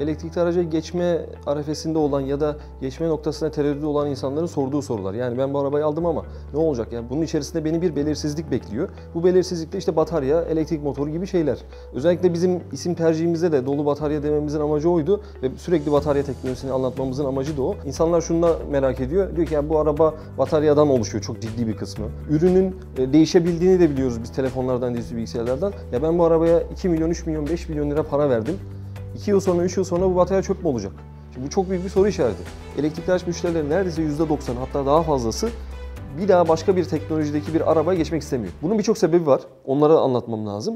elektrikli araca geçme arefesinde olan ya da geçme noktasına tereddüt olan insanların sorduğu sorular. Yani ben bu arabayı aldım ama ne olacak? Yani bunun içerisinde beni bir belirsizlik bekliyor. Bu belirsizlikte işte batarya, elektrik motoru gibi şeyler. Özellikle bizim isim tercihimizde de dolu batarya dememizin amacı oydu ve sürekli batarya teknolojisini anlatmamızın amacı da o. İnsanlar şunu da merak ediyor. Diyor ki yani bu araba bataryadan oluşuyor çok ciddi bir kısmı. Ürünün e, değişebildiğini de biliyoruz biz telefonlardan, dijital bilgisayarlardan. Ya ben bu arabaya 2 milyon, 3 milyon, 5 milyon lira para verdim. 2 yıl sonra, 3 yıl sonra bu batarya çöp mü olacak? Şimdi bu çok büyük bir soru işareti. Elektrikli araç müşterilerin neredeyse %90 hatta daha fazlası bir daha başka bir teknolojideki bir arabaya geçmek istemiyor. Bunun birçok sebebi var. Onları anlatmam lazım.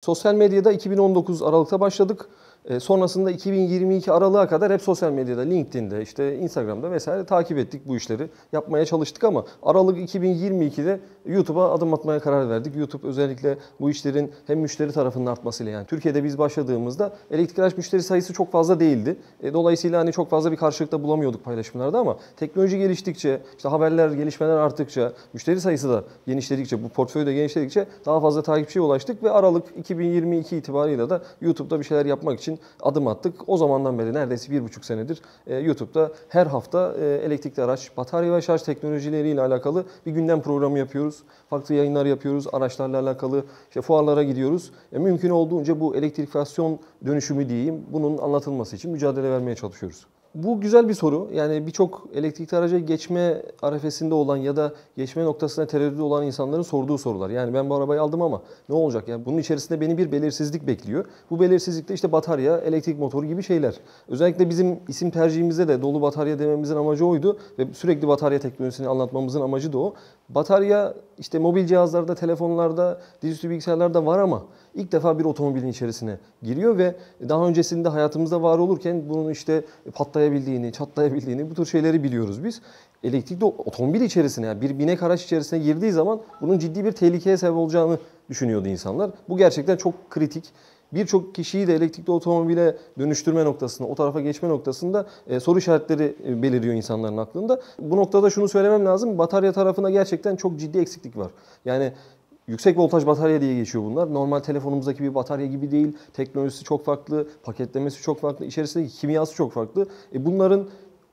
Sosyal medyada 2019 Aralık'ta başladık. E, sonrasında 2022 aralığa kadar hep sosyal medyada, LinkedIn'de, işte Instagram'da vesaire takip ettik bu işleri. Yapmaya çalıştık ama Aralık 2022'de YouTube'a adım atmaya karar verdik. YouTube özellikle bu işlerin hem müşteri tarafının artmasıyla yani Türkiye'de biz başladığımızda elektrik araç müşteri sayısı çok fazla değildi. E, dolayısıyla hani çok fazla bir karşılıkta bulamıyorduk paylaşımlarda ama teknoloji geliştikçe, işte haberler, gelişmeler arttıkça, müşteri sayısı da genişledikçe, bu portföy de genişledikçe daha fazla takipçiye ulaştık ve Aralık 2022 itibarıyla da YouTube'da bir şeyler yapmak için için adım attık. O zamandan beri neredeyse bir buçuk senedir e, YouTube'da her hafta e, elektrikli araç, batarya ve şarj teknolojileriyle alakalı bir gündem programı yapıyoruz. Farklı yayınlar yapıyoruz, araçlarla alakalı işte fuarlara gidiyoruz. E, mümkün olduğunca bu elektrifikasyon dönüşümü diyeyim bunun anlatılması için mücadele vermeye çalışıyoruz. Bu güzel bir soru. Yani birçok elektrikli araca geçme arefesinde olan ya da geçme noktasına tereddüt olan insanların sorduğu sorular. Yani ben bu arabayı aldım ama ne olacak? Yani bunun içerisinde beni bir belirsizlik bekliyor. Bu belirsizlikte işte batarya, elektrik motoru gibi şeyler. Özellikle bizim isim tercihimizde de dolu batarya dememizin amacı oydu ve sürekli batarya teknolojisini anlatmamızın amacı da o. Batarya işte mobil cihazlarda, telefonlarda, dizüstü bilgisayarlarda var ama ilk defa bir otomobilin içerisine giriyor ve daha öncesinde hayatımızda var olurken bunun işte patlayabildiğini, çatlayabildiğini bu tür şeyleri biliyoruz biz. Elektrikli otomobil içerisine yani bir binek araç içerisine girdiği zaman bunun ciddi bir tehlikeye sebep olacağını düşünüyordu insanlar. Bu gerçekten çok kritik birçok kişiyi de elektrikli otomobile dönüştürme noktasında, o tarafa geçme noktasında e, soru işaretleri e, beliriyor insanların aklında. Bu noktada şunu söylemem lazım. Batarya tarafında gerçekten çok ciddi eksiklik var. Yani Yüksek voltaj batarya diye geçiyor bunlar. Normal telefonumuzdaki bir batarya gibi değil. Teknolojisi çok farklı, paketlemesi çok farklı, içerisindeki kimyası çok farklı. E bunların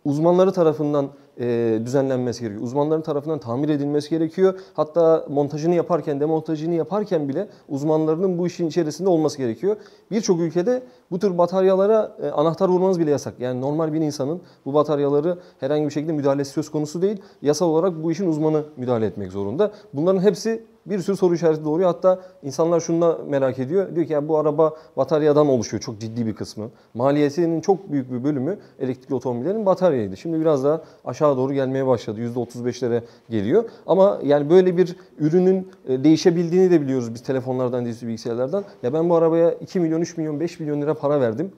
uzmanları tarafından e, düzenlenmesi gerekiyor. Uzmanların tarafından tamir edilmesi gerekiyor. Hatta montajını yaparken, demontajını yaparken bile uzmanlarının bu işin içerisinde olması gerekiyor. Birçok ülkede bu tür bataryalara e, anahtar vurmanız bile yasak. Yani normal bir insanın bu bataryaları herhangi bir şekilde müdahalesi söz konusu değil. Yasal olarak bu işin uzmanı müdahale etmek zorunda. Bunların hepsi bir sürü soru işareti doğuruyor. Hatta insanlar şunu da merak ediyor. Diyor ki ya bu araba bataryadan oluşuyor çok ciddi bir kısmı. Maliyetinin çok büyük bir bölümü elektrikli otomobillerin bataryaydı. Şimdi biraz daha aşağı aşağı doğru gelmeye başladı. %35'lere geliyor. Ama yani böyle bir ürünün e, değişebildiğini de biliyoruz biz telefonlardan, dizüstü bilgisayarlardan. Ya ben bu arabaya 2 milyon, 3 milyon, 5 milyon lira para verdim.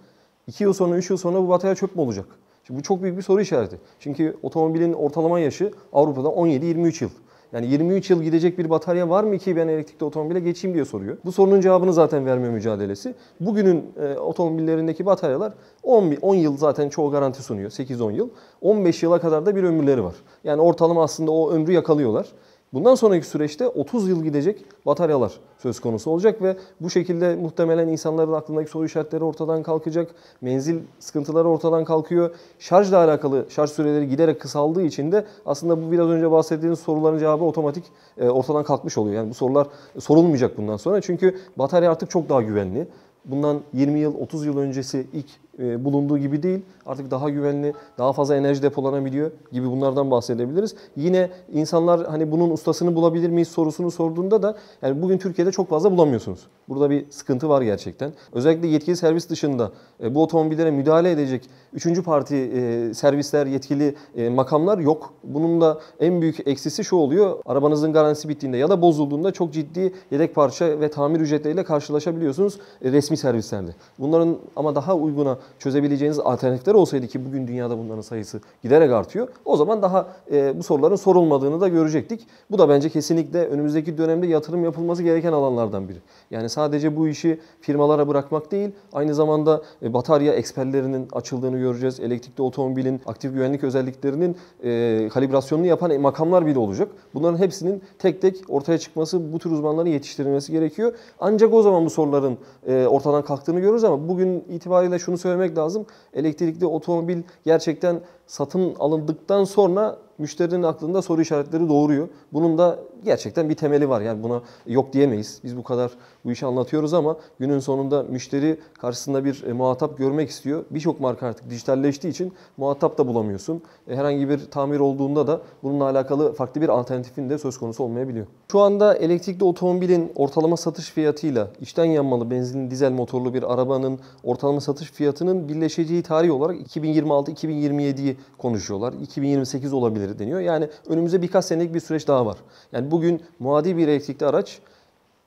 2 yıl sonra, 3 yıl sonra bu batarya çöp mü olacak? Şimdi bu çok büyük bir soru işareti. Çünkü otomobilin ortalama yaşı Avrupa'da 17-23 yıl. Yani 23 yıl gidecek bir batarya var mı ki ben elektrikli otomobile geçeyim diye soruyor. Bu sorunun cevabını zaten vermiyor mücadelesi. Bugünün e, otomobillerindeki bataryalar 10, 10 yıl zaten çoğu garanti sunuyor. 8-10 yıl. 15 yıla kadar da bir ömürleri var. Yani ortalama aslında o ömrü yakalıyorlar. Bundan sonraki süreçte 30 yıl gidecek bataryalar söz konusu olacak ve bu şekilde muhtemelen insanların aklındaki soru işaretleri ortadan kalkacak. Menzil sıkıntıları ortadan kalkıyor. Şarjla alakalı şarj süreleri giderek kısaldığı için de aslında bu biraz önce bahsettiğiniz soruların cevabı otomatik e, ortadan kalkmış oluyor. Yani bu sorular sorulmayacak bundan sonra. Çünkü batarya artık çok daha güvenli bundan 20 yıl, 30 yıl öncesi ilk e, bulunduğu gibi değil. Artık daha güvenli, daha fazla enerji depolanabiliyor gibi bunlardan bahsedebiliriz. Yine insanlar hani bunun ustasını bulabilir miyiz sorusunu sorduğunda da yani bugün Türkiye'de çok fazla bulamıyorsunuz. Burada bir sıkıntı var gerçekten. Özellikle yetkili servis dışında e, bu otomobillere müdahale edecek üçüncü parti e, servisler, yetkili makamlar yok. Bunun da en büyük eksisi şu oluyor. Arabanızın garantisi bittiğinde ya da bozulduğunda çok ciddi yedek parça ve tamir ücretleriyle karşılaşabiliyorsunuz resmi servislerde. Bunların ama daha uyguna çözebileceğiniz alternatifler olsaydı ki bugün dünyada bunların sayısı giderek artıyor. O zaman daha e, bu soruların sorulmadığını da görecektik. Bu da bence kesinlikle önümüzdeki dönemde yatırım yapılması gereken alanlardan biri. Yani sadece bu işi firmalara bırakmak değil, aynı zamanda e, batarya eksperlerinin açıldığını göreceğiz. Elektrikli otomobilin aktif güvenlik özelliklerinin e, kalibrasyonunu yapan makamlar bile olacak. Bunların hepsinin tek tek ortaya çıkması, bu tür uzmanları yetiştirilmesi gerekiyor. Ancak o zaman bu soruların e, ortadan kalktığını görürüz ama bugün itibariyle şunu söyle söylemek lazım. Elektrikli otomobil gerçekten satın alındıktan sonra müşterinin aklında soru işaretleri doğuruyor. Bunun da gerçekten bir temeli var. Yani buna yok diyemeyiz. Biz bu kadar bu işi anlatıyoruz ama günün sonunda müşteri karşısında bir e, muhatap görmek istiyor. Birçok marka artık dijitalleştiği için muhatap da bulamıyorsun. E, herhangi bir tamir olduğunda da bununla alakalı farklı bir alternatifin de söz konusu olmayabiliyor. Şu anda elektrikli otomobilin ortalama satış fiyatıyla içten yanmalı benzinli dizel motorlu bir arabanın ortalama satış fiyatının birleşeceği tarih olarak 2026-2027'yi konuşuyorlar. 2028 olabilir deniyor. Yani önümüze birkaç senelik bir süreç daha var. Yani bugün muadil bir elektrikli araç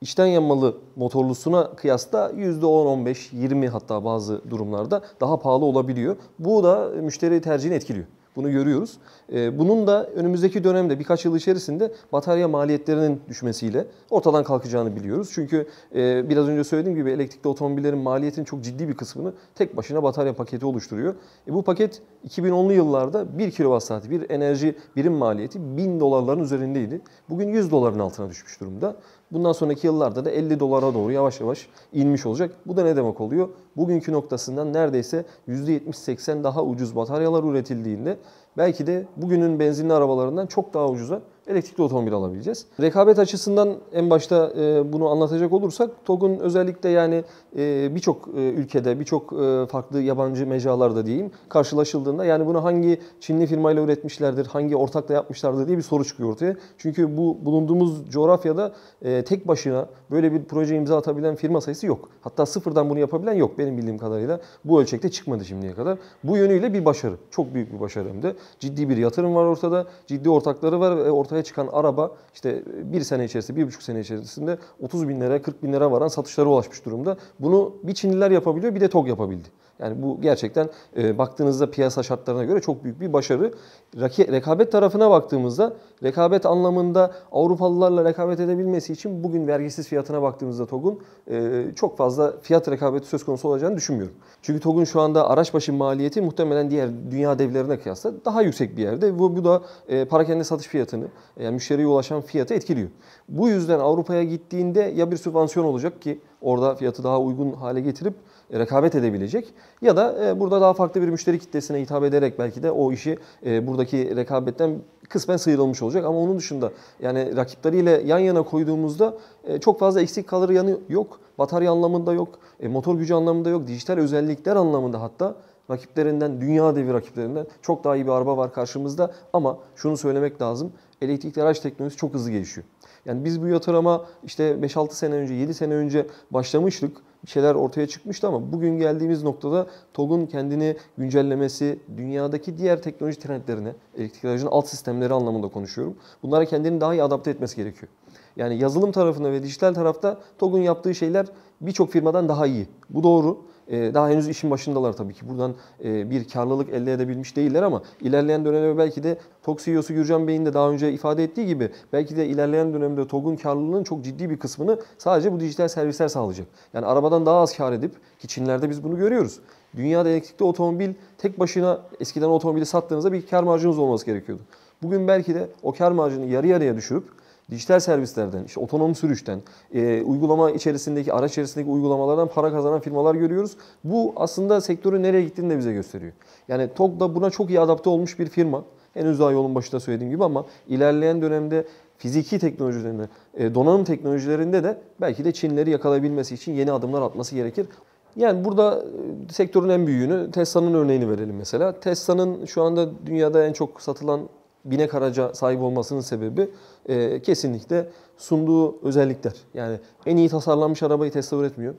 içten yanmalı motorlusuna kıyasla %10-15-20 hatta bazı durumlarda daha pahalı olabiliyor. Bu da müşteri tercihini etkiliyor. Bunu görüyoruz. Ee, bunun da önümüzdeki dönemde birkaç yıl içerisinde batarya maliyetlerinin düşmesiyle ortadan kalkacağını biliyoruz. Çünkü e, biraz önce söylediğim gibi elektrikli otomobillerin maliyetinin çok ciddi bir kısmını tek başına batarya paketi oluşturuyor. E, bu paket 2010'lu yıllarda 1 kWh saati bir enerji birim maliyeti 1000 dolarların üzerindeydi. Bugün 100 doların altına düşmüş durumda. Bundan sonraki yıllarda da 50 dolara doğru yavaş yavaş inmiş olacak. Bu da ne demek oluyor? Bugünkü noktasından neredeyse %70-80 daha ucuz bataryalar üretildiğinde belki de bugünün benzinli arabalarından çok daha ucuza elektrikli otomobil alabileceğiz. Rekabet açısından en başta e, bunu anlatacak olursak TOG'un özellikle yani e, birçok e, ülkede, birçok farklı yabancı mecralarda diyeyim karşılaşıldığında yani bunu hangi Çinli firmayla üretmişlerdir, hangi ortakla yapmışlardır diye bir soru çıkıyor ortaya. Çünkü bu bulunduğumuz coğrafyada tek başına böyle bir proje imza atabilen firma sayısı yok. Hatta sıfırdan bunu yapabilen yok benim bildiğim kadarıyla. Bu ölçekte çıkmadı şimdiye kadar. Bu yönüyle bir başarı. Çok büyük bir başarı hem de. Ciddi bir yatırım var ortada. Ciddi ortakları var ve ortak ortaya çıkan araba işte e, bir sene içerisinde, bir buçuk sene içerisinde 30 bin lira, 40 bin lira varan satışlara ulaşmış durumda. Bunu bir Çinliler yapabiliyor bir de TOG yapabildi. Yani bu gerçekten e, baktığınızda piyasa şartlarına göre çok büyük bir başarı. Raki, rekabet tarafına baktığımızda rekabet anlamında Avrupalılarla rekabet edebilmesi için bugün vergisiz fiyatına baktığımızda TOG'un e, çok fazla fiyat rekabeti söz konusu olacağını düşünmüyorum. Çünkü TOG'un şu anda araç başı maliyeti muhtemelen diğer dünya devlerine kıyasla daha yüksek bir yerde. Bu, bu da e, parakende satış fiyatını yani müşteriye ulaşan fiyatı etkiliyor. Bu yüzden Avrupa'ya gittiğinde ya bir sübvansiyon olacak ki orada fiyatı daha uygun hale getirip e, rekabet edebilecek ya da e, burada daha farklı bir müşteri kitlesine hitap ederek belki de o işi e, buradaki rekabetten kısmen sıyrılmış olacak. Ama onun dışında yani rakipleriyle yan yana koyduğumuzda çok fazla eksik kalır yanı yok. Batarya anlamında yok, motor gücü anlamında yok, dijital özellikler anlamında hatta rakiplerinden, dünya devi rakiplerinden çok daha iyi bir araba var karşımızda. Ama şunu söylemek lazım, elektrikli araç teknolojisi çok hızlı gelişiyor. Yani biz bu yatırıma işte 5-6 sene önce, 7 sene önce başlamıştık şeyler ortaya çıkmıştı ama bugün geldiğimiz noktada TOG'un kendini güncellemesi, dünyadaki diğer teknoloji trendlerini, elektrikli aracın alt sistemleri anlamında konuşuyorum. Bunlara kendini daha iyi adapte etmesi gerekiyor. Yani yazılım tarafında ve dijital tarafta TOG'un yaptığı şeyler birçok firmadan daha iyi. Bu doğru. Ee, daha henüz işin başındalar tabii ki. Buradan e, bir karlılık elde edebilmiş değiller ama ilerleyen dönemde belki de TOG CEO'su Gürcan Bey'in de daha önce ifade ettiği gibi belki de ilerleyen dönemde TOG'un karlılığının çok ciddi bir kısmını sadece bu dijital servisler sağlayacak. Yani arabadan daha az kar edip ki Çinlerde biz bunu görüyoruz. Dünyada elektrikli otomobil tek başına eskiden otomobili sattığınızda bir kar marjınız olması gerekiyordu. Bugün belki de o kar marjını yarı yarıya düşürüp dijital servislerden, işte otonom sürüşten, e, uygulama içerisindeki, araç içerisindeki uygulamalardan para kazanan firmalar görüyoruz. Bu aslında sektörün nereye gittiğini de bize gösteriyor. Yani TOG da buna çok iyi adapte olmuş bir firma. Henüz daha yolun başında söylediğim gibi ama ilerleyen dönemde fiziki teknolojilerinde, e, donanım teknolojilerinde de belki de Çinleri yakalayabilmesi için yeni adımlar atması gerekir. Yani burada e, sektörün en büyüğünü Tesla'nın örneğini verelim mesela. Tesla'nın şu anda dünyada en çok satılan binek araca sahip olmasının sebebi e, kesinlikle sunduğu özellikler. Yani en iyi tasarlanmış arabayı Tesla etmiyor,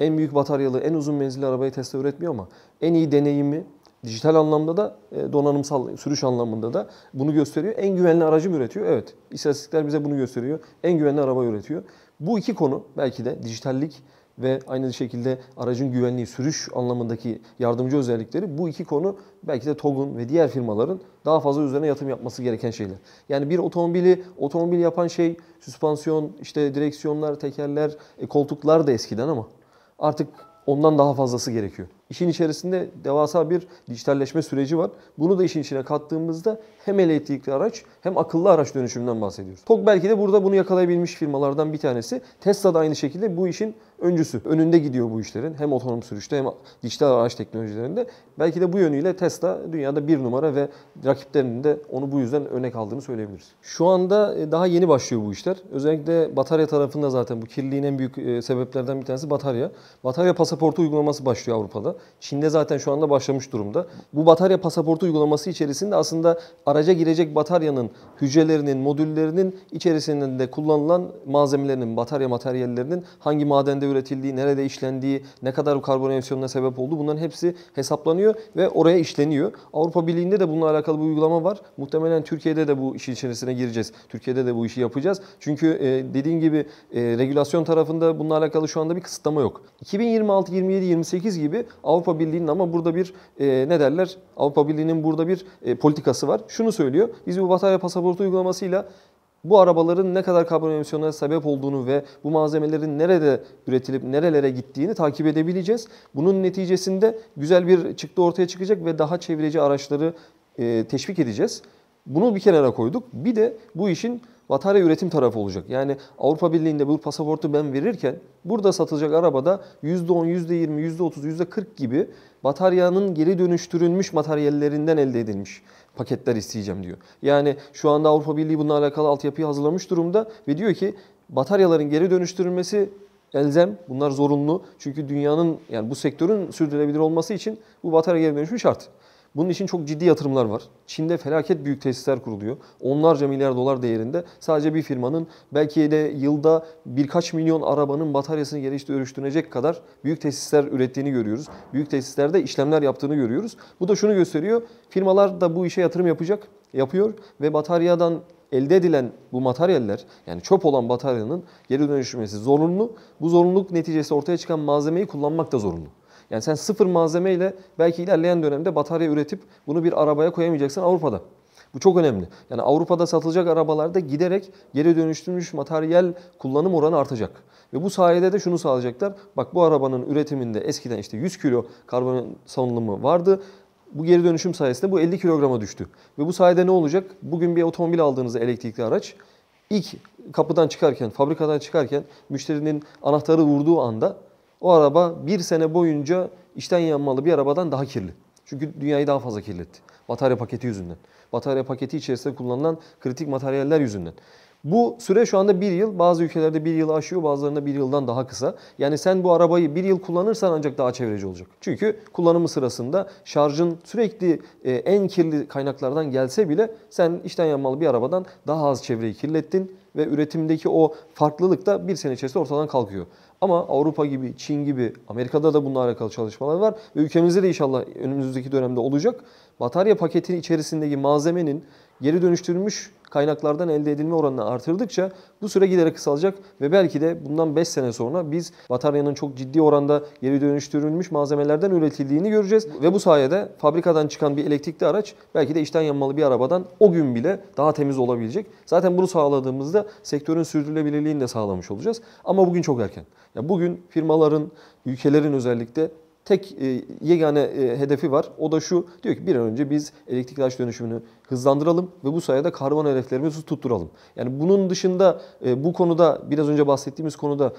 En büyük bataryalı, en uzun menzilli arabayı Tesla etmiyor ama en iyi deneyimi dijital anlamda da e, donanımsal sürüş anlamında da bunu gösteriyor. En güvenli aracı üretiyor? Evet. istatistikler bize bunu gösteriyor. En güvenli araba üretiyor. Bu iki konu belki de dijitallik ve aynı şekilde aracın güvenliği, sürüş anlamındaki yardımcı özellikleri bu iki konu belki de TOG'un ve diğer firmaların daha fazla üzerine yatırım yapması gereken şeyler. Yani bir otomobili otomobil yapan şey süspansiyon, işte direksiyonlar, tekerler, e, koltuklar da eskiden ama artık ondan daha fazlası gerekiyor. İşin içerisinde devasa bir dijitalleşme süreci var. Bunu da işin içine kattığımızda hem elektrikli araç hem akıllı araç dönüşümünden bahsediyoruz. TOG belki de burada bunu yakalayabilmiş firmalardan bir tanesi. Tesla da aynı şekilde bu işin öncüsü. Önünde gidiyor bu işlerin. Hem otonom sürüşte hem dijital araç teknolojilerinde. Belki de bu yönüyle Tesla dünyada bir numara ve rakiplerinin de onu bu yüzden örnek aldığını söyleyebiliriz. Şu anda e, daha yeni başlıyor bu işler. Özellikle batarya tarafında zaten bu kirliliğin en büyük e, sebeplerden bir tanesi batarya. Batarya pasaportu uygulaması başlıyor Avrupa'da. Çin'de zaten şu anda başlamış durumda. Bu batarya pasaportu uygulaması içerisinde aslında araca girecek bataryanın hücrelerinin, modüllerinin içerisinde kullanılan malzemelerinin, batarya materyallerinin hangi madende üretildiği, nerede işlendiği, ne kadar karbon emisyonuna sebep olduğu bunların hepsi hesaplanıyor ve oraya işleniyor. Avrupa Birliği'nde de bununla alakalı bir uygulama var. Muhtemelen Türkiye'de de bu işin içerisine gireceğiz. Türkiye'de de bu işi yapacağız. Çünkü e, dediğim gibi e, regülasyon tarafında bununla alakalı şu anda bir kısıtlama yok. 2026, 27, 28 gibi Avrupa Birliği'nin ama burada bir e, ne derler? Avrupa Birliği'nin burada bir e, politikası var. Şunu söylüyor. Biz bu batarya pasaportu uygulamasıyla bu arabaların ne kadar karbon emisyonuna sebep olduğunu ve bu malzemelerin nerede üretilip nerelere gittiğini takip edebileceğiz. Bunun neticesinde güzel bir çıktı ortaya çıkacak ve daha çevreci araçları e, teşvik edeceğiz. Bunu bir kenara koyduk. Bir de bu işin Batarya üretim tarafı olacak. Yani Avrupa Birliği'nde bu pasaportu ben verirken burada satılacak arabada %10, %20, %30, %40 gibi bataryanın geri dönüştürülmüş materyallerinden elde edilmiş paketler isteyeceğim diyor. Yani şu anda Avrupa Birliği bununla alakalı altyapıyı hazırlamış durumda ve diyor ki bataryaların geri dönüştürülmesi elzem. Bunlar zorunlu. Çünkü dünyanın yani bu sektörün sürdürülebilir olması için bu batarya geri dönüşümü şart. Bunun için çok ciddi yatırımlar var. Çin'de felaket büyük tesisler kuruluyor. Onlarca milyar dolar değerinde sadece bir firmanın belki de yılda birkaç milyon arabanın bataryasını geliştirmek kadar büyük tesisler ürettiğini görüyoruz. Büyük tesislerde işlemler yaptığını görüyoruz. Bu da şunu gösteriyor. Firmalar da bu işe yatırım yapacak, yapıyor ve bataryadan elde edilen bu materyaller yani çöp olan bataryanın geri dönüşmesi zorunlu. Bu zorunluluk neticesi ortaya çıkan malzemeyi kullanmak da zorunlu. Yani sen sıfır malzemeyle belki ilerleyen dönemde batarya üretip bunu bir arabaya koyamayacaksın Avrupa'da. Bu çok önemli. Yani Avrupa'da satılacak arabalarda giderek geri dönüştürülmüş materyal kullanım oranı artacak. Ve bu sayede de şunu sağlayacaklar. Bak bu arabanın üretiminde eskiden işte 100 kilo karbon salınımı vardı. Bu geri dönüşüm sayesinde bu 50 kilograma düştü. Ve bu sayede ne olacak? Bugün bir otomobil aldığınızda elektrikli araç ilk kapıdan çıkarken, fabrikadan çıkarken müşterinin anahtarı vurduğu anda o araba bir sene boyunca içten yanmalı bir arabadan daha kirli. Çünkü dünyayı daha fazla kirletti. Batarya paketi yüzünden. Batarya paketi içerisinde kullanılan kritik materyaller yüzünden. Bu süre şu anda bir yıl. Bazı ülkelerde bir yıl aşıyor, bazılarında bir yıldan daha kısa. Yani sen bu arabayı bir yıl kullanırsan ancak daha çevreci olacak. Çünkü kullanımı sırasında şarjın sürekli e, en kirli kaynaklardan gelse bile sen içten yanmalı bir arabadan daha az çevreyi kirlettin ve üretimdeki o farklılık da bir sene içerisinde ortadan kalkıyor. Ama Avrupa gibi, Çin gibi, Amerika'da da bununla alakalı çalışmalar var ve ülkemizde de inşallah önümüzdeki dönemde olacak. Batarya paketinin içerisindeki malzemenin geri dönüştürülmüş kaynaklardan elde edilme oranını artırdıkça bu süre giderek kısalacak ve belki de bundan 5 sene sonra biz bataryanın çok ciddi oranda geri dönüştürülmüş malzemelerden üretildiğini göreceğiz ve bu sayede fabrikadan çıkan bir elektrikli araç belki de içten yanmalı bir arabadan o gün bile daha temiz olabilecek. Zaten bunu sağladığımızda sektörün sürdürülebilirliğini de sağlamış olacağız. Ama bugün çok erken. Ya bugün firmaların, ülkelerin özellikle tek e, yegane e, hedefi var. O da şu diyor ki bir an önce biz elektrikli araç dönüşümünü hızlandıralım ve bu sayede karbon hedeflerimizi tutturalım. Yani bunun dışında e, bu konuda biraz önce bahsettiğimiz konuda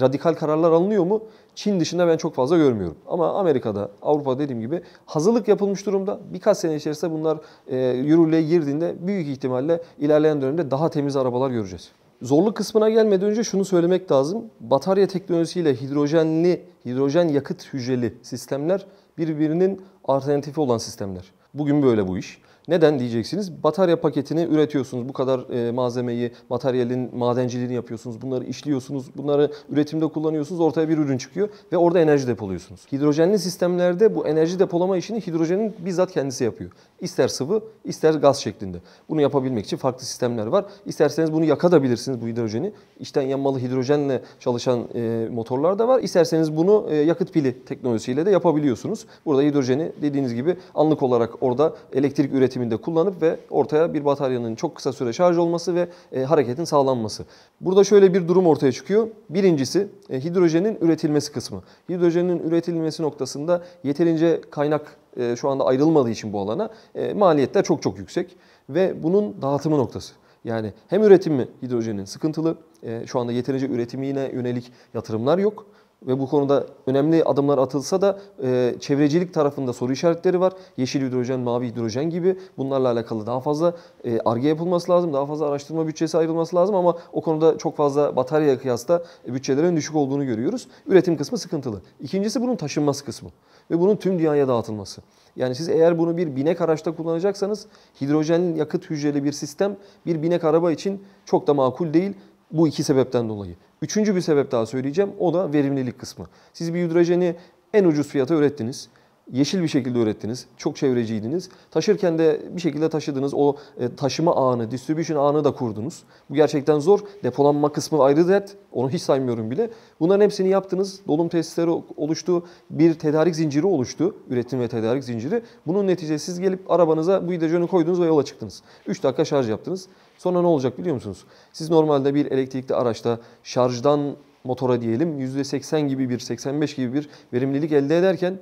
radikal kararlar alınıyor mu? Çin dışında ben çok fazla görmüyorum. Ama Amerika'da, Avrupa dediğim gibi hazırlık yapılmış durumda. Birkaç sene içerisinde bunlar e, yürürlüğe girdiğinde büyük ihtimalle ilerleyen dönemde daha temiz arabalar göreceğiz. Zorlu kısmına gelmeden önce şunu söylemek lazım. Batarya teknolojisiyle hidrojenli, hidrojen yakıt hücreli sistemler birbirinin alternatifi olan sistemler. Bugün böyle bu iş. Neden diyeceksiniz? Batarya paketini üretiyorsunuz. Bu kadar e, malzemeyi, materyalin madenciliğini yapıyorsunuz. Bunları işliyorsunuz. Bunları üretimde kullanıyorsunuz. Ortaya bir ürün çıkıyor ve orada enerji depoluyorsunuz. Hidrojenli sistemlerde bu enerji depolama işini hidrojenin bizzat kendisi yapıyor. İster sıvı, ister gaz şeklinde. Bunu yapabilmek için farklı sistemler var. İsterseniz bunu yakabilirsiniz bu hidrojeni. İçten yanmalı hidrojenle çalışan e, motorlar da var. İsterseniz bunu e, yakıt pili teknolojisiyle de yapabiliyorsunuz. Burada hidrojeni dediğiniz gibi anlık olarak orada elektrik üretimi hükmünde kullanıp ve ortaya bir bataryanın çok kısa süre şarj olması ve e, hareketin sağlanması. Burada şöyle bir durum ortaya çıkıyor. Birincisi e, hidrojenin üretilmesi kısmı. Hidrojenin üretilmesi noktasında yeterince kaynak e, şu anda ayrılmadığı için bu alana e, maliyetler çok çok yüksek ve bunun dağıtımı noktası. Yani hem üretimi hidrojenin sıkıntılı, e, şu anda yeterince üretimine yönelik yatırımlar yok ve bu konuda önemli adımlar atılsa da e, çevrecilik tarafında soru işaretleri var. Yeşil hidrojen, mavi hidrojen gibi bunlarla alakalı daha fazla e, arge yapılması lazım. Daha fazla araştırma bütçesi ayrılması lazım ama o konuda çok fazla bataryaya kıyasla bütçelerin düşük olduğunu görüyoruz. Üretim kısmı sıkıntılı. İkincisi bunun taşınması kısmı ve bunun tüm dünyaya dağıtılması. Yani siz eğer bunu bir binek araçta kullanacaksanız hidrojen yakıt hücreli bir sistem bir binek araba için çok da makul değil. Bu iki sebepten dolayı. Üçüncü bir sebep daha söyleyeceğim. O da verimlilik kısmı. Siz bir hidrojeni en ucuz fiyata ürettiniz yeşil bir şekilde ürettiniz. Çok çevreciydiniz. Taşırken de bir şekilde taşıdınız. O e, taşıma ağını, distribution ağını da kurdunuz. Bu gerçekten zor. Depolanma kısmı ayrı dert. Onu hiç saymıyorum bile. Bunların hepsini yaptınız. Dolum tesisleri oluştu. Bir tedarik zinciri oluştu. Üretim ve tedarik zinciri. Bunun neticesi siz gelip arabanıza bu hidrojeni koydunuz ve yola çıktınız. 3 dakika şarj yaptınız. Sonra ne olacak biliyor musunuz? Siz normalde bir elektrikli araçta şarjdan motora diyelim %80 gibi bir, 85 gibi bir verimlilik elde ederken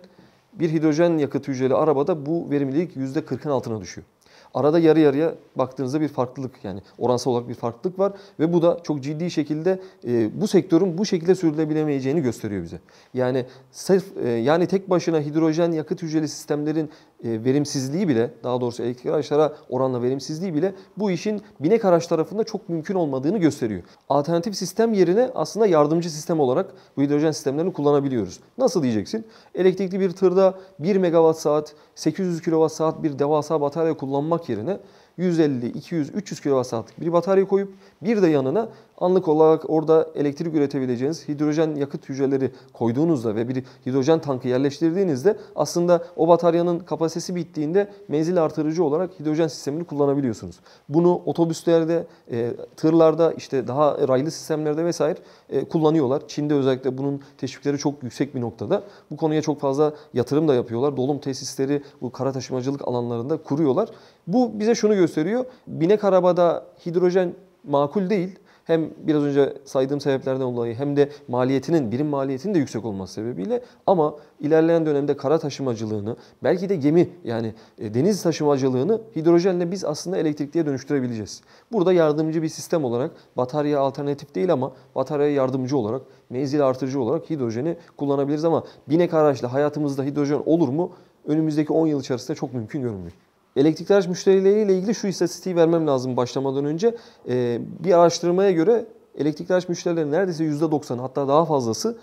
bir hidrojen yakıt hücreli arabada bu verimlilik %40'ın altına düşüyor. Arada yarı yarıya baktığınızda bir farklılık yani oransal olarak bir farklılık var ve bu da çok ciddi şekilde e, bu sektörün bu şekilde sürdürülebilemeyeceğini gösteriyor bize. Yani sırf e, yani tek başına hidrojen yakıt hücreli sistemlerin e, verimsizliği bile daha doğrusu elektrikli araçlara oranla verimsizliği bile bu işin binek araç tarafında çok mümkün olmadığını gösteriyor. Alternatif sistem yerine aslında yardımcı sistem olarak bu hidrojen sistemlerini kullanabiliyoruz. Nasıl diyeceksin? Elektrikli bir tırda 1 megawatt saat 800 kilowatt saat bir devasa batarya kullanmak yerine 150, 200, 300 saatlik bir batarya koyup bir de yanına Anlık olarak orada elektrik üretebileceğiniz hidrojen yakıt hücreleri koyduğunuzda ve bir hidrojen tankı yerleştirdiğinizde aslında o bataryanın kapasitesi bittiğinde menzil artırıcı olarak hidrojen sistemini kullanabiliyorsunuz. Bunu otobüslerde, e, tırlarda, işte daha raylı sistemlerde vesaire e, kullanıyorlar. Çin'de özellikle bunun teşvikleri çok yüksek bir noktada. Bu konuya çok fazla yatırım da yapıyorlar. Dolum tesisleri bu kara taşımacılık alanlarında kuruyorlar. Bu bize şunu gösteriyor. Binek arabada hidrojen makul değil hem biraz önce saydığım sebeplerden dolayı hem de maliyetinin, birim maliyetinin de yüksek olması sebebiyle ama ilerleyen dönemde kara taşımacılığını, belki de gemi yani e, deniz taşımacılığını hidrojenle biz aslında elektrikliğe dönüştürebileceğiz. Burada yardımcı bir sistem olarak batarya alternatif değil ama bataryaya yardımcı olarak, menzil artırıcı olarak hidrojeni kullanabiliriz ama binek araçla hayatımızda hidrojen olur mu? Önümüzdeki 10 yıl içerisinde çok mümkün görünmüyor. Elektrik araç müşterileriyle ilgili şu istatistiği vermem lazım başlamadan önce. Ee, bir araştırmaya göre elektrikli araç müşterileri neredeyse %90 hatta daha fazlası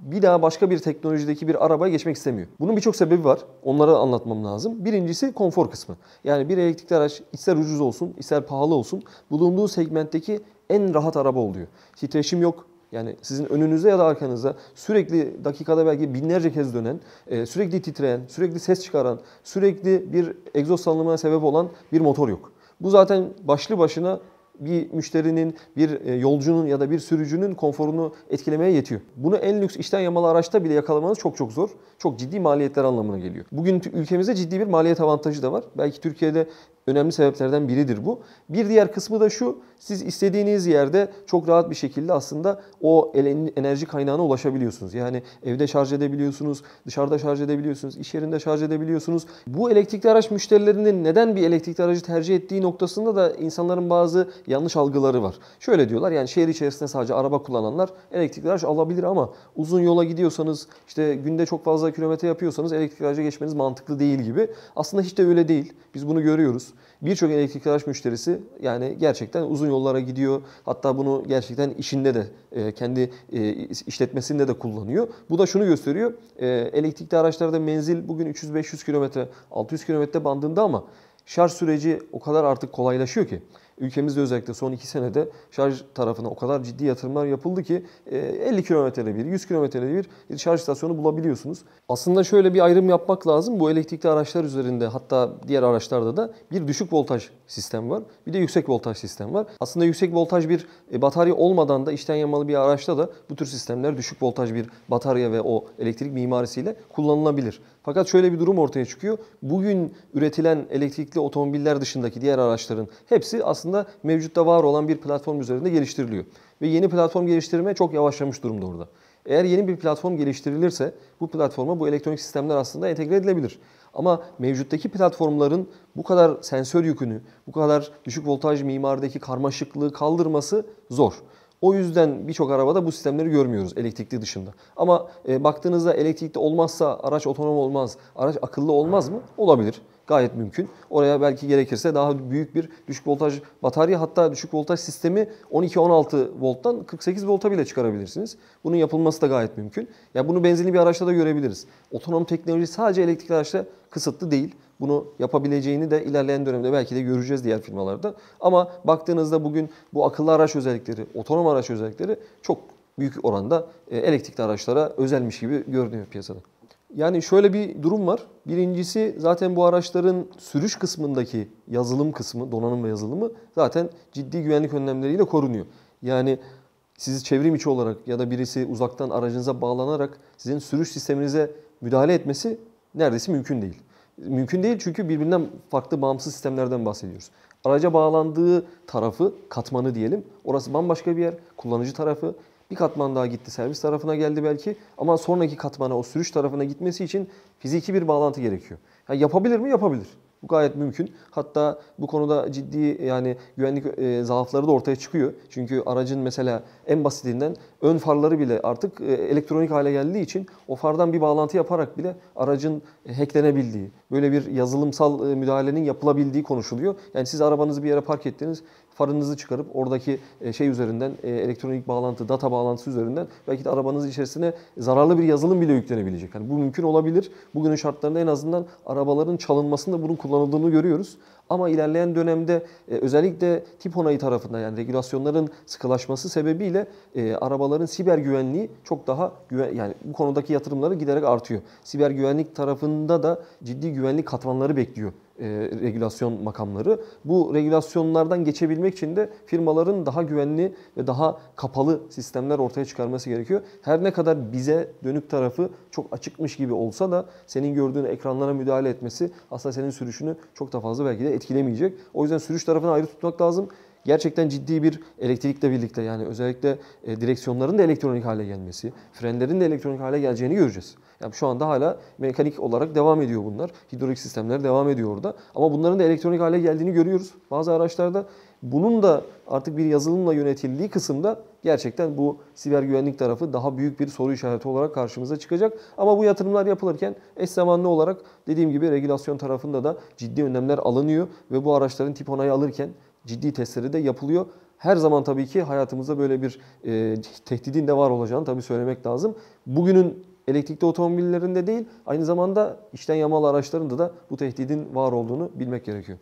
bir daha başka bir teknolojideki bir arabaya geçmek istemiyor. Bunun birçok sebebi var. Onları anlatmam lazım. Birincisi konfor kısmı. Yani bir elektrikli araç ister ucuz olsun ister pahalı olsun bulunduğu segmentteki en rahat araba oluyor. Titreşim yok, yani sizin önünüze ya da arkanıza sürekli dakikada belki binlerce kez dönen, e, sürekli titreyen, sürekli ses çıkaran, sürekli bir egzoz salınımına sebep olan bir motor yok. Bu zaten başlı başına bir müşterinin, bir e, yolcunun ya da bir sürücünün konforunu etkilemeye yetiyor. Bunu en lüks işten yamalı araçta bile yakalamanız çok çok zor. Çok ciddi maliyetler anlamına geliyor. Bugün ülkemizde ciddi bir maliyet avantajı da var. Belki Türkiye'de önemli sebeplerden biridir bu. Bir diğer kısmı da şu, siz istediğiniz yerde çok rahat bir şekilde aslında o enerji kaynağına ulaşabiliyorsunuz. Yani evde şarj edebiliyorsunuz, dışarıda şarj edebiliyorsunuz, iş yerinde şarj edebiliyorsunuz. Bu elektrikli araç müşterilerinin neden bir elektrikli aracı tercih ettiği noktasında da insanların bazı yanlış algıları var. Şöyle diyorlar yani şehir içerisinde sadece araba kullananlar elektrikli araç alabilir ama uzun yola gidiyorsanız işte günde çok fazla kilometre yapıyorsanız elektrikli araca geçmeniz mantıklı değil gibi. Aslında hiç de öyle değil. Biz bunu görüyoruz. Birçok elektrikli araç müşterisi yani gerçekten uzun yollara gidiyor. Hatta bunu gerçekten işinde de e, kendi e, işletmesinde de kullanıyor. Bu da şunu gösteriyor. E, elektrikli araçlarda menzil bugün 300-500 kilometre, 600 kilometre bandında ama şarj süreci o kadar artık kolaylaşıyor ki. Ülkemizde özellikle son 2 senede şarj tarafına o kadar ciddi yatırımlar yapıldı ki 50 e, kilometrede bir, 100 kilometrede bir şarj istasyonu bulabiliyorsunuz. Aslında şöyle bir ayrım yapmak lazım. Bu elektrikli araçlar üzerinde hatta diğer araçlarda da bir düşük voltaj sistem var. Bir de yüksek voltaj sistem var. Aslında yüksek voltaj bir e, batarya olmadan da içten yanmalı bir araçta da bu tür sistemler düşük voltaj bir batarya ve o elektrik mimarisiyle kullanılabilir. Fakat şöyle bir durum ortaya çıkıyor. Bugün üretilen elektrikli otomobiller dışındaki diğer araçların hepsi aslında mevcutta var olan bir platform üzerinde geliştiriliyor. Ve yeni platform geliştirme çok yavaşlamış durumda orada. Eğer yeni bir platform geliştirilirse bu platforma bu elektronik sistemler aslında entegre edilebilir. Ama mevcuttaki platformların bu kadar sensör yükünü, bu kadar düşük voltaj mimarideki karmaşıklığı kaldırması zor. O yüzden birçok arabada bu sistemleri görmüyoruz elektrikli dışında. Ama e, baktığınızda elektrikli olmazsa araç otonom olmaz, araç akıllı olmaz mı? Olabilir gayet mümkün. Oraya belki gerekirse daha büyük bir düşük voltaj batarya hatta düşük voltaj sistemi 12-16 volttan 48 volta bile çıkarabilirsiniz. Bunun yapılması da gayet mümkün. Ya yani bunu benzinli bir araçta da görebiliriz. Otonom teknoloji sadece elektrikli araçta kısıtlı değil. Bunu yapabileceğini de ilerleyen dönemde belki de göreceğiz diğer firmalarda. Ama baktığınızda bugün bu akıllı araç özellikleri, otonom araç özellikleri çok büyük oranda e, elektrikli araçlara özelmiş gibi görünüyor piyasada. Yani şöyle bir durum var. Birincisi zaten bu araçların sürüş kısmındaki yazılım kısmı, donanım ve yazılımı zaten ciddi güvenlik önlemleriyle korunuyor. Yani sizi çevrim içi olarak ya da birisi uzaktan aracınıza bağlanarak sizin sürüş sisteminize müdahale etmesi neredeyse mümkün değil. Mümkün değil çünkü birbirinden farklı bağımsız sistemlerden bahsediyoruz. Araca bağlandığı tarafı, katmanı diyelim. Orası bambaşka bir yer. Kullanıcı tarafı bir katman daha gitti servis tarafına geldi belki ama sonraki katmana o sürüş tarafına gitmesi için fiziki bir bağlantı gerekiyor. Yani yapabilir mi? Yapabilir. Bu gayet mümkün. Hatta bu konuda ciddi yani güvenlik e, zaafları da ortaya çıkıyor. Çünkü aracın mesela en basitinden ön farları bile artık e, elektronik hale geldiği için o fardan bir bağlantı yaparak bile aracın e, hacklenebildiği, böyle bir yazılımsal e, müdahalenin yapılabildiği konuşuluyor. Yani siz arabanızı bir yere park ettiniz, farınızı çıkarıp oradaki e, şey üzerinden e, elektronik bağlantı, data bağlantısı üzerinden belki de arabanızın içerisine zararlı bir yazılım bile yüklenebilecek. Yani bu mümkün olabilir. Bugünün şartlarında en azından arabaların çalınmasında bunun kullanıldığını görüyoruz. Ama ilerleyen dönemde e, özellikle tip onayı tarafından yani regülasyonların sıkılaşması sebebiyle e, arabaların siber güvenliği çok daha güven, yani bu konudaki yatırımları giderek artıyor. Siber güvenlik tarafında da ciddi güvenlik katmanları bekliyor e, regülasyon makamları. Bu regülasyonlardan geçebilmek için de firmaların daha güvenli ve daha kapalı sistemler ortaya çıkarması gerekiyor. Her ne kadar bize dönük tarafı çok açıkmış gibi olsa da senin gördüğün ekranlara müdahale etmesi aslında senin sürüşünü çok da fazla belki de etkilemeyecek. O yüzden sürüş tarafını ayrı tutmak lazım gerçekten ciddi bir elektrikle birlikte yani özellikle e, direksiyonların da elektronik hale gelmesi, frenlerin de elektronik hale geleceğini göreceğiz. Yani şu anda hala mekanik olarak devam ediyor bunlar. Hidrolik sistemler devam ediyor orada. Ama bunların da elektronik hale geldiğini görüyoruz. Bazı araçlarda bunun da artık bir yazılımla yönetildiği kısımda gerçekten bu siber güvenlik tarafı daha büyük bir soru işareti olarak karşımıza çıkacak. Ama bu yatırımlar yapılırken eş zamanlı olarak dediğim gibi regülasyon tarafında da ciddi önlemler alınıyor ve bu araçların tip onayı alırken ciddi testleri de yapılıyor. Her zaman tabii ki hayatımızda böyle bir e, tehdidin de var olacağını tabii söylemek lazım. Bugünün elektrikli otomobillerinde değil, aynı zamanda içten yamalı araçlarında da bu tehdidin var olduğunu bilmek gerekiyor.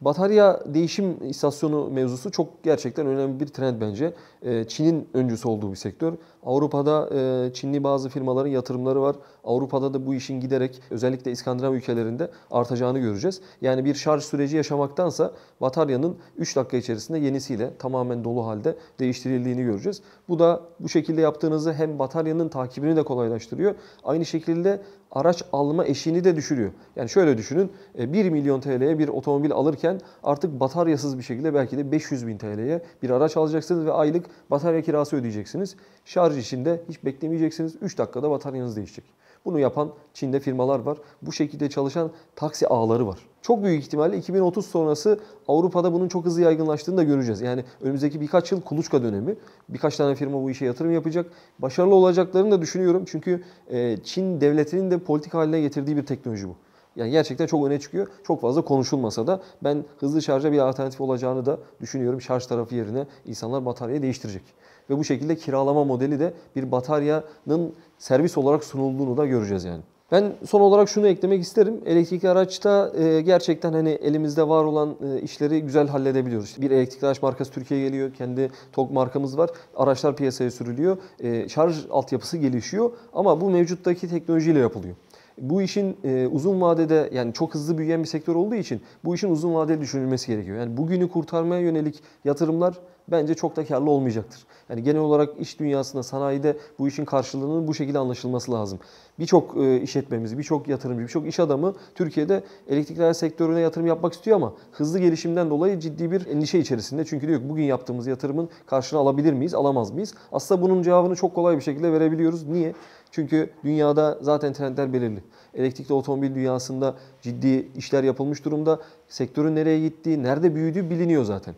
Batarya değişim istasyonu mevzusu çok gerçekten önemli bir trend bence. E, Çin'in öncüsü olduğu bir sektör. Avrupa'da e, Çinli bazı firmaların yatırımları var. Avrupa'da da bu işin giderek özellikle İskandinav ülkelerinde artacağını göreceğiz. Yani bir şarj süreci yaşamaktansa bataryanın 3 dakika içerisinde yenisiyle tamamen dolu halde değiştirildiğini göreceğiz. Bu da bu şekilde yaptığınızı hem bataryanın takibini de kolaylaştırıyor. Aynı şekilde araç alma eşiğini de düşürüyor. Yani şöyle düşünün 1 e, milyon TL'ye bir otomobil alırken artık bataryasız bir şekilde belki de 500 bin TL'ye bir araç alacaksınız ve aylık batarya kirası ödeyeceksiniz. Şarj içinde hiç beklemeyeceksiniz. 3 dakikada bataryanız değişecek. Bunu yapan Çin'de firmalar var. Bu şekilde çalışan taksi ağları var. Çok büyük ihtimalle 2030 sonrası Avrupa'da bunun çok hızlı yaygınlaştığını da göreceğiz. Yani önümüzdeki birkaç yıl kuluçka dönemi. Birkaç tane firma bu işe yatırım yapacak. Başarılı olacaklarını da düşünüyorum. Çünkü e, Çin devletinin de politik haline getirdiği bir teknoloji bu. Yani gerçekten çok öne çıkıyor. Çok fazla konuşulmasa da ben hızlı şarja bir alternatif olacağını da düşünüyorum. Şarj tarafı yerine insanlar bataryayı değiştirecek. Ve bu şekilde kiralama modeli de bir bataryanın servis olarak sunulduğunu da göreceğiz yani. Ben son olarak şunu eklemek isterim. Elektrikli araçta e, gerçekten hani elimizde var olan e, işleri güzel halledebiliyoruz. bir elektrikli araç markası Türkiye'ye geliyor. Kendi TOG markamız var. Araçlar piyasaya sürülüyor. E, şarj altyapısı gelişiyor ama bu mevcuttaki teknolojiyle yapılıyor bu işin e, uzun vadede yani çok hızlı büyüyen bir sektör olduğu için bu işin uzun vadede düşünülmesi gerekiyor. Yani bugünü kurtarmaya yönelik yatırımlar bence çok da karlı olmayacaktır. Yani genel olarak iş dünyasında, sanayide bu işin karşılığının bu şekilde anlaşılması lazım. Birçok e, işletmemiz, birçok yatırımcı, birçok iş adamı Türkiye'de elektrikler sektörüne yatırım yapmak istiyor ama hızlı gelişimden dolayı ciddi bir endişe içerisinde. Çünkü diyor ki bugün yaptığımız yatırımın karşılığını alabilir miyiz, alamaz mıyız? Aslında bunun cevabını çok kolay bir şekilde verebiliyoruz. Niye? Çünkü dünyada zaten trendler belirli. Elektrikli otomobil dünyasında ciddi işler yapılmış durumda. Sektörün nereye gittiği, nerede büyüdüğü biliniyor zaten.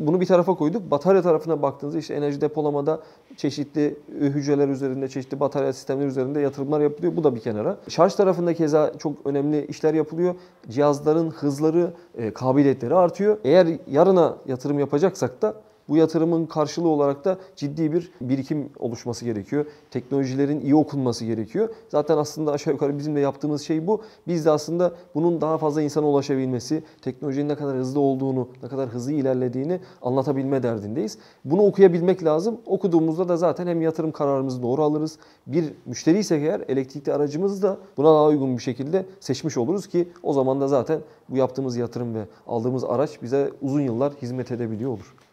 Bunu bir tarafa koyduk. Batarya tarafına baktığınızda işte enerji depolamada çeşitli hücreler üzerinde, çeşitli batarya sistemleri üzerinde yatırımlar yapılıyor. Bu da bir kenara. Şarj tarafında keza çok önemli işler yapılıyor. Cihazların hızları, e, kabiliyetleri artıyor. Eğer yarına yatırım yapacaksak da bu yatırımın karşılığı olarak da ciddi bir birikim oluşması gerekiyor. Teknolojilerin iyi okunması gerekiyor. Zaten aslında aşağı yukarı bizim de yaptığımız şey bu. Biz de aslında bunun daha fazla insana ulaşabilmesi, teknolojinin ne kadar hızlı olduğunu, ne kadar hızlı ilerlediğini anlatabilme derdindeyiz. Bunu okuyabilmek lazım. Okuduğumuzda da zaten hem yatırım kararımızı doğru alırız. Bir müşteriysek eğer elektrikli aracımızı da buna daha uygun bir şekilde seçmiş oluruz ki o zaman da zaten bu yaptığımız yatırım ve aldığımız araç bize uzun yıllar hizmet edebiliyor olur.